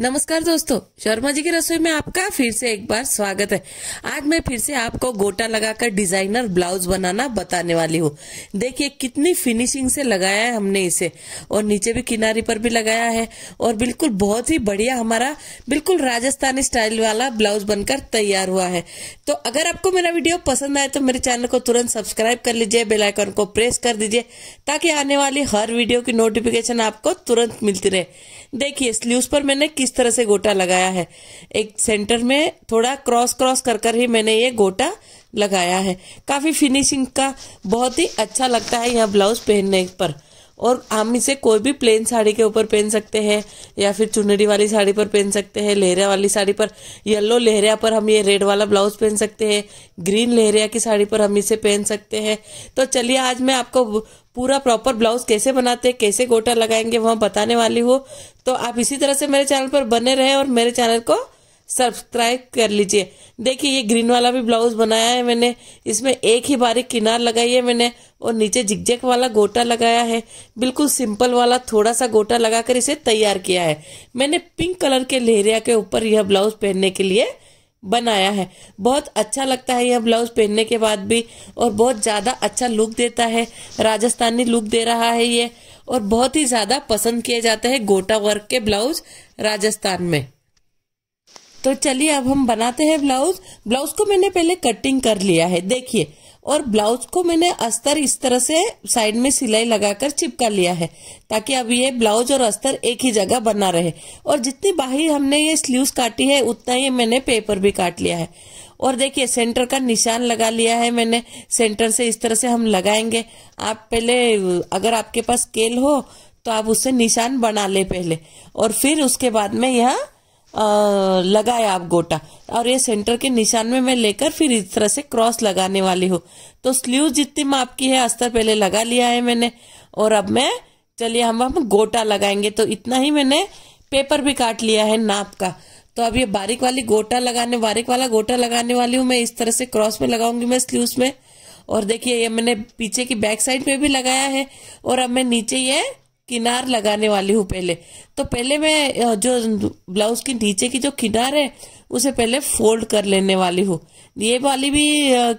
नमस्कार दोस्तों शर्मा जी की रसोई में आपका फिर से एक बार स्वागत है आज मैं फिर से आपको गोटा लगाकर डिजाइनर ब्लाउज बनाना बताने वाली हूँ देखिए कितनी फिनिशिंग से लगाया है हमने इसे और नीचे भी किनारी पर भी लगाया है और बिल्कुल बहुत ही बढ़िया हमारा बिल्कुल राजस्थानी स्टाइल वाला ब्लाउज बनकर तैयार हुआ है तो अगर आपको मेरा वीडियो पसंद आए तो मेरे चैनल को तुरंत सब्सक्राइब कर लीजिए बेलाइकॉन को प्रेस कर दीजिए ताकि आने वाली हर वीडियो की नोटिफिकेशन आपको तुरंत मिलती रहे देखिए स्लीव पर मैंने किस इस तरह से गोटा लगाया है एक सेंटर में थोड़ा क्रॉस क्रॉस कर कर ही मैंने ये गोटा लगाया है काफ़ी फिनिशिंग का बहुत ही अच्छा लगता है यह ब्लाउज पहनने पर और हम इसे कोई भी प्लेन साड़ी के ऊपर पहन सकते हैं या फिर चुनरी वाली साड़ी पर पहन सकते हैं लहरिया वाली साड़ी पर येलो लहरिया पर हम ये रेड वाला ब्लाउज पहन सकते हैं ग्रीन लहरिया की साड़ी पर हम इसे पहन सकते हैं तो चलिए आज मैं आपको पूरा प्रॉपर ब्लाउज कैसे बनाते हैं कैसे गोटा लगाएंगे वह बताने वाली हूँ तो आप इसी तरह से मेरे चैनल पर बने रहें और मेरे चैनल को सब्सक्राइब कर लीजिए देखिए ये ग्रीन वाला भी ब्लाउज बनाया है मैंने इसमें एक ही बारी किनार लगाई है मैंने और नीचे जिगजेक वाला गोटा लगाया है बिल्कुल सिंपल वाला थोड़ा सा गोटा लगाकर इसे तैयार किया है मैंने पिंक कलर के लेहरिया के ऊपर यह ब्लाउज पहनने के लिए बनाया है बहुत अच्छा लगता है यह ब्लाउज पहनने के बाद भी और बहुत ज़्यादा अच्छा लुक देता है राजस्थानी लुक दे रहा है ये और बहुत ही ज़्यादा पसंद किए जाते हैं गोटा वर्क के ब्लाउज राजस्थान में तो चलिए अब हम बनाते हैं ब्लाउज ब्लाउज को मैंने पहले कटिंग कर लिया है देखिए और ब्लाउज को मैंने अस्तर इस तरह से साइड में सिलाई लगाकर चिपका लिया है ताकि अब ये ब्लाउज और अस्तर एक ही जगह बना रहे और जितनी बाहरी हमने ये स्लीव्स काटी है उतना ही मैंने पेपर भी काट लिया है और देखिए सेंटर का निशान लगा लिया है मैंने सेंटर से इस तरह से हम लगाएंगे आप पहले अगर आपके पास स्केल हो तो आप उससे निशान बना ले पहले और फिर उसके बाद में यह लगाया आप गोटा और ये सेंटर के निशान में मैं लेकर फिर इस तरह से क्रॉस लगाने वाली हूँ तो स्लीव जितनी माप की है अस्तर पहले लगा लिया है मैंने और अब मैं चलिए हम हम गोटा लगाएंगे तो इतना ही मैंने पेपर भी काट लिया है नाप का तो अब ये बारीक वाली गोटा लगाने बारीक वाला गोटा लगाने वाली हूँ मैं इस तरह से क्रॉस में लगाऊंगी मैं स्ल्यूज में और देखिए ये मैंने पीछे की बैक साइड पे भी लगाया है और अब मैं नीचे ये किनार लगाने वाली हूँ पहले तो पहले मैं जो ब्लाउज के नीचे की जो किनार है उसे पहले फोल्ड कर लेने वाली हूँ ये वाली भी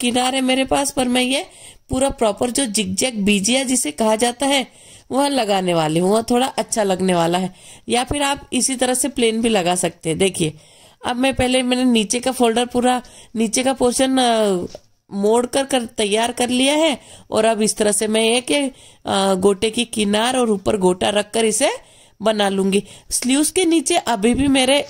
किनार है मेरे पास पर मैं ये पूरा प्रॉपर जो जिगजैग बीजिया जिसे कहा जाता है वह लगाने वाली हूँ वह थोड़ा अच्छा लगने वाला है या फिर आप इसी तरह से प्लेन भी लगा सकते हैं देखिए अब मैं पहले मैंने नीचे का फोल्डर पूरा नीचे का पोर्शन मोड़ कर कर तैयार कर लिया है और अब इस तरह से मैं एक गोटे की किनार और ऊपर गोटा रख कर इसे बना लूंगी स्लीव्स के नीचे अभी भी मेरे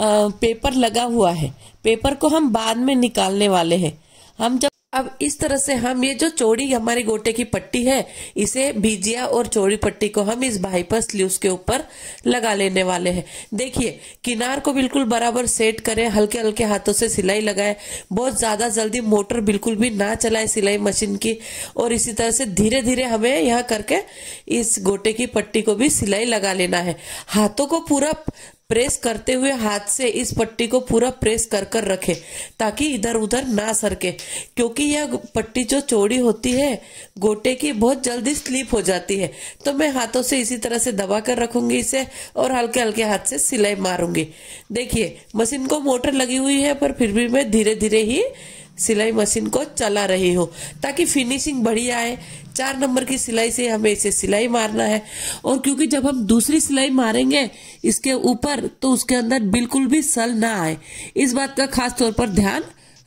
पेपर लगा हुआ है पेपर को हम बाद में निकालने वाले हैं हम जब अब इस तरह से हम ये जो चौड़ी हमारे गोटे की पट्टी है इसे भिजिया और चौड़ी पट्टी को हम इस बाइपर स्लीव्स के ऊपर लगा लेने वाले हैं देखिए किनार को बिल्कुल बराबर सेट करें हल्के हल्के हाथों से सिलाई लगाएं बहुत ज़्यादा जल्दी मोटर बिल्कुल भी ना चलाए सिलाई मशीन की और इसी तरह से धीरे धीरे हमें यह करके इस गोटे की पट्टी को भी सिलाई लगा लेना है हाथों को पूरा प्रेस करते हुए हाथ से इस पट्टी को पूरा प्रेस कर कर रखे ताकि इधर उधर ना सरके क्योंकि यह पट्टी जो चौड़ी होती है गोटे की बहुत जल्दी स्लिप हो जाती है तो मैं हाथों से इसी तरह से दबा कर रखूंगी इसे और हल्के हल्के हाथ से सिलाई मारूंगी देखिए मशीन को मोटर लगी हुई है पर फिर भी मैं धीरे धीरे ही सिलाई मशीन को चला रहे हो ताकि फिनिशिंग बढ़िया आए चार नंबर की सिलाई से हमें इसे सिलाई मारना है और क्योंकि जब हम दूसरी सिलाई मारेंगे इसके ऊपर तो उसके अंदर बिल्कुल भी सल ना आए इस बात का खास तौर पर ध्यान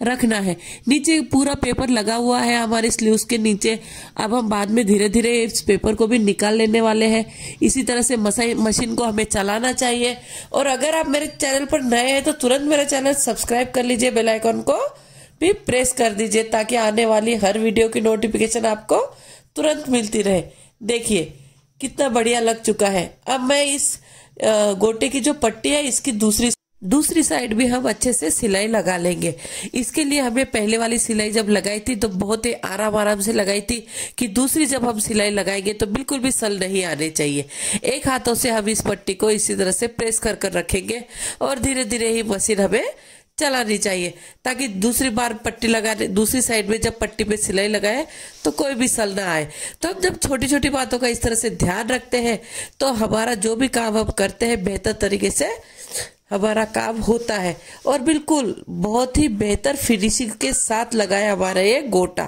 रखना है नीचे पूरा पेपर लगा हुआ है हमारे स्लीव्स के नीचे अब हम बाद में धीरे धीरे इस पेपर को भी निकाल लेने वाले हैं इसी तरह से मशीन को हमें चलाना चाहिए और अगर आप मेरे चैनल पर नए हैं तो तुरंत मेरा चैनल सब्सक्राइब कर लीजिए बेल आइकॉन को भी प्रेस कर दीजिए ताकि आने वाली हर वीडियो की नोटिफिकेशन आपको तुरंत मिलती रहे देखिए कितना बढ़िया लग चुका है अब मैं इस गोटे की जो पट्टी है इसकी दूसरी दूसरी साइड भी हम अच्छे से सिलाई लगा लेंगे इसके लिए हमने पहले वाली सिलाई जब लगाई थी तो बहुत ही आराम आराम से लगाई थी कि दूसरी जब हम सिलाई लगाएंगे तो बिल्कुल भी सल नहीं आने चाहिए एक हाथों से हम इस पट्टी को इसी तरह से प्रेस कर कर रखेंगे और धीरे धीरे ही मशीन हमें चलानी चाहिए ताकि दूसरी बार पट्टी लगा दूसरी साइड में जब पट्टी पे सिलाई लगाए तो कोई भी सल ना आए तो हम जब छोटी छोटी बातों का इस तरह से ध्यान रखते हैं तो हमारा जो भी काम हम करते हैं बेहतर तरीके से हमारा काम होता है और बिल्कुल बहुत ही बेहतर फिनिशिंग के साथ लगाया हमारा ये गोटा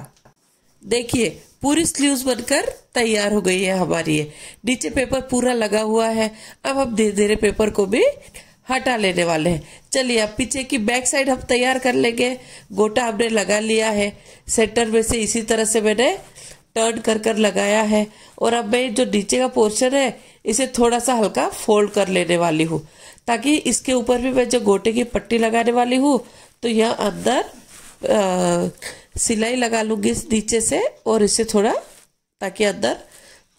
देखिए पूरी स्लीव्स बनकर तैयार हो गई है हमारी ये नीचे पेपर पूरा लगा हुआ है अब हम धीरे धीरे पेपर को भी हटा लेने वाले हैं चलिए अब पीछे की बैक साइड हम तैयार कर लेंगे गोटा हमने लगा लिया है सेंटर में से इसी तरह से मैंने टर्न कर कर लगाया है और अब मैं जो नीचे का पोर्शन है इसे थोड़ा सा हल्का फोल्ड कर लेने वाली हूँ ताकि इसके ऊपर भी मैं जो गोटे की पट्टी लगाने वाली हूँ तो यह अंदर आ, सिलाई लगा लूँगी इस नीचे से और इसे थोड़ा ताकि अंदर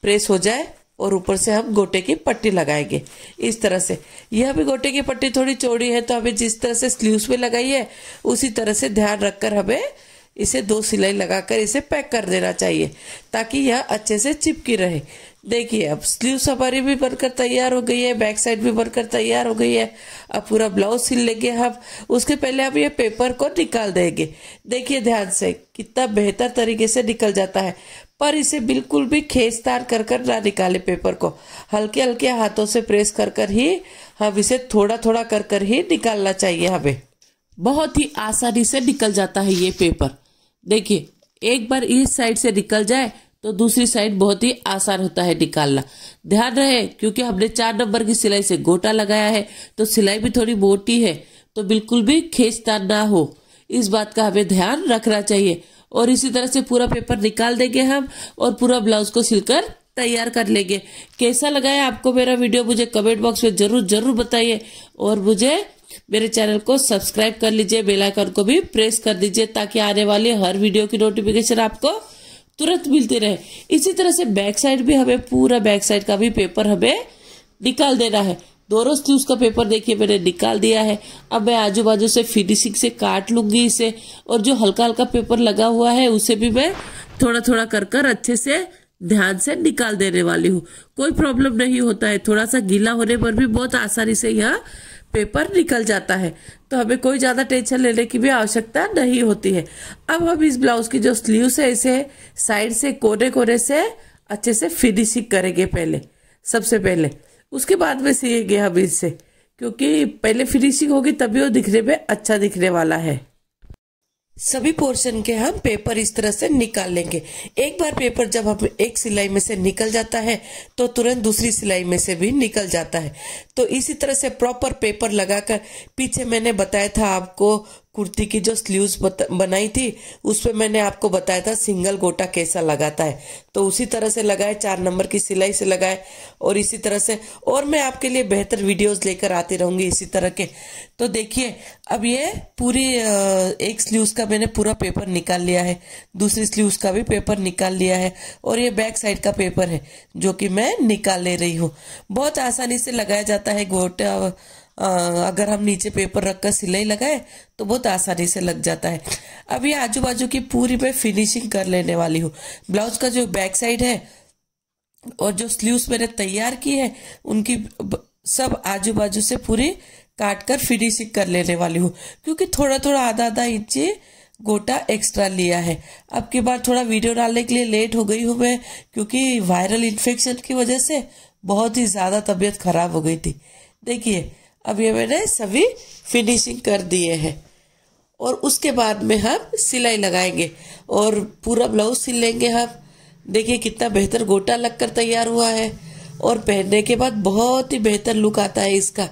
प्रेस हो जाए और ऊपर से हम गोटे की पट्टी लगाएंगे इस तरह से यह भी गोटे की पट्टी थोड़ी चौड़ी है तो हमें जिस तरह से स्लीव्स में लगाई है उसी तरह से ध्यान रखकर हमें इसे दो सिलाई लगाकर इसे पैक कर देना चाहिए ताकि यह अच्छे से चिपकी रहे देखिए अब स्लीव्स हमारी भी बनकर तैयार हो गई है बैक साइड भी बनकर तैयार हो गई है अब पूरा ब्लाउज सिल लेंगे हम उसके पहले हम ये पेपर को निकाल देंगे देखिए ध्यान से कितना बेहतर तरीके से निकल जाता है पर इसे बिल्कुल भी खेच तार कर कर ना निकाले पेपर को हल्के हल्के हाथों से प्रेस कर कर ही हम हाँ, इसे थोड़ा थोड़ा कर कर ही निकालना चाहिए हमें बहुत ही आसानी से निकल जाता है ये पेपर देखिए एक बार इस साइड से निकल जाए तो दूसरी साइड बहुत ही आसान होता है निकालना ध्यान रहे क्योंकि हमने चार नंबर की सिलाई से गोटा लगाया है तो सिलाई भी थोड़ी मोटी है तो बिल्कुल भी खेचता ना हो इस बात का हमें ध्यान रखना चाहिए और इसी तरह से पूरा पेपर निकाल देंगे हम और पूरा ब्लाउज को सिलकर तैयार कर लेंगे कैसा लगा है आपको मेरा वीडियो मुझे कमेंट बॉक्स में जरूर जरूर बताइए और मुझे मेरे चैनल को सब्सक्राइब कर लीजिए बेल आइकन को भी प्रेस कर दीजिए ताकि आने वाले हर वीडियो की नोटिफिकेशन आपको तुरंत मिलती रहे इसी तरह से बैक साइड भी हमें पूरा बैक साइड का भी पेपर हमें निकाल देना है थी उसका पेपर देखिए मैंने निकाल दिया है अब मैं आजू बाजू से फिनिशिंग से काट लूंगी इसे और जो हल्का हल्का पेपर लगा हुआ है उसे भी मैं थोड़ा थोड़ा कर कर अच्छे से ध्यान से निकाल देने वाली हूँ कोई प्रॉब्लम नहीं होता है थोड़ा सा गीला होने पर भी बहुत आसानी से यह पेपर निकल जाता है तो हमें कोई ज़्यादा टेंशन लेने की भी आवश्यकता नहीं होती है अब हम इस ब्लाउज की जो स्लीवस है इसे साइड से कोने कोने से अच्छे से फिनिशिंग करेंगे पहले सबसे पहले उसके बाद में सिए गया बीज से क्योंकि पहले फिनिशिंग होगी तभी वो दिखने में अच्छा दिखने वाला है सभी पोर्शन के हम पेपर इस तरह से निकाल लेंगे एक बार पेपर जब हम एक सिलाई में से निकल जाता है तो तुरंत दूसरी सिलाई में से भी निकल जाता है तो इसी तरह से प्रॉपर पेपर लगाकर पीछे मैंने बताया था आपको कुर्ती की जो स्लीव्स बनाई थी उस पर मैंने आपको बताया था सिंगल गोटा कैसा लगाता है तो उसी तरह से लगाए चार नंबर की सिलाई से लगाए और इसी तरह से और मैं आपके लिए बेहतर वीडियोस लेकर आती रहूँगी इसी तरह के तो देखिए अब ये पूरी एक स्लीव्स का मैंने पूरा पेपर निकाल लिया है दूसरी स्लीव्स का भी पेपर निकाल लिया है और ये बैक साइड का पेपर है जो कि मैं निकाल ले रही हूँ बहुत आसानी से लगाया जाता है गोटा अगर हम नीचे पेपर रखकर सिलाई लगाए तो बहुत आसानी से लग जाता है अब ये आजू बाजू की पूरी मैं फिनिशिंग कर लेने वाली हूँ ब्लाउज का जो बैक साइड है और जो स्लीव्स मैंने तैयार की है उनकी सब आजू बाजू से पूरी काट कर फिनिशिंग कर लेने वाली हूँ क्योंकि थोड़ा थोड़ा आधा आधा इंच गोटा एक्स्ट्रा लिया है अब की बार थोड़ा वीडियो डालने के लिए लेट हो गई हूँ मैं क्योंकि वायरल इन्फेक्शन की वजह से बहुत ही ज़्यादा तबीयत खराब हो गई थी देखिए अभी मैंने सभी फिनिशिंग कर दिए हैं और उसके बाद में हम सिलाई लगाएंगे और पूरा ब्लाउज सिल लेंगे हम देखिए कितना बेहतर गोटा लगकर तैयार हुआ है और पहनने के बाद बहुत ही बेहतर लुक आता है इसका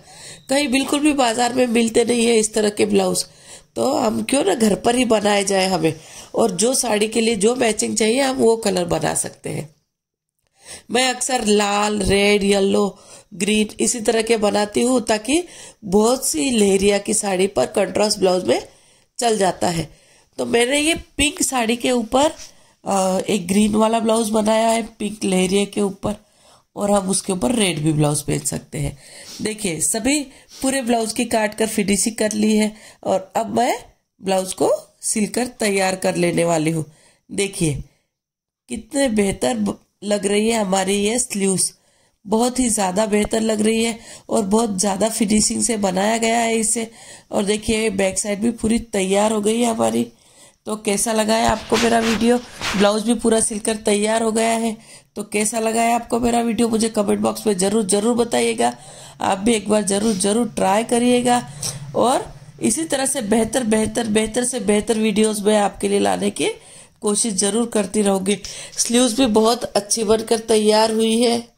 कहीं बिल्कुल भी बाजार में मिलते नहीं है इस तरह के ब्लाउज तो हम क्यों ना घर पर ही बनाए जाए हमें और जो साड़ी के लिए जो मैचिंग चाहिए हम वो कलर बना सकते हैं मैं अक्सर लाल रेड येलो ग्रीन इसी तरह के बनाती हूँ ताकि बहुत सी लहरिया की साड़ी पर कंट्रास्ट ब्लाउज में चल जाता है तो मैंने ये पिंक साड़ी के ऊपर एक ग्रीन वाला ब्लाउज बनाया है पिंक लहरिया के ऊपर और हम उसके ऊपर रेड भी ब्लाउज पहन सकते हैं देखिए सभी पूरे ब्लाउज की काट कर फिनिशिंग कर ली है और अब मैं ब्लाउज को सिलकर तैयार कर लेने वाली हूँ देखिए कितने बेहतर लग रही है हमारी ये स्लीव्स बहुत ही ज़्यादा बेहतर लग रही है और बहुत ज़्यादा फिनिशिंग से बनाया गया है इसे और देखिए बैक साइड भी पूरी तैयार हो गई है हमारी तो कैसा लगा है आपको मेरा वीडियो ब्लाउज़ भी पूरा सिलकर तैयार हो गया है तो कैसा लगा है आपको मेरा वीडियो मुझे कमेंट बॉक्स में ज़रूर ज़रूर बताइएगा आप भी एक बार ज़रूर ज़रूर ट्राई करिएगा और इसी तरह से बेहतर बेहतर बेहतर से बेहतर वीडियोज मैं आपके लिए लाने की कोशिश ज़रूर करती रहोगे स्लीव्स भी बहुत अच्छी बनकर तैयार हुई है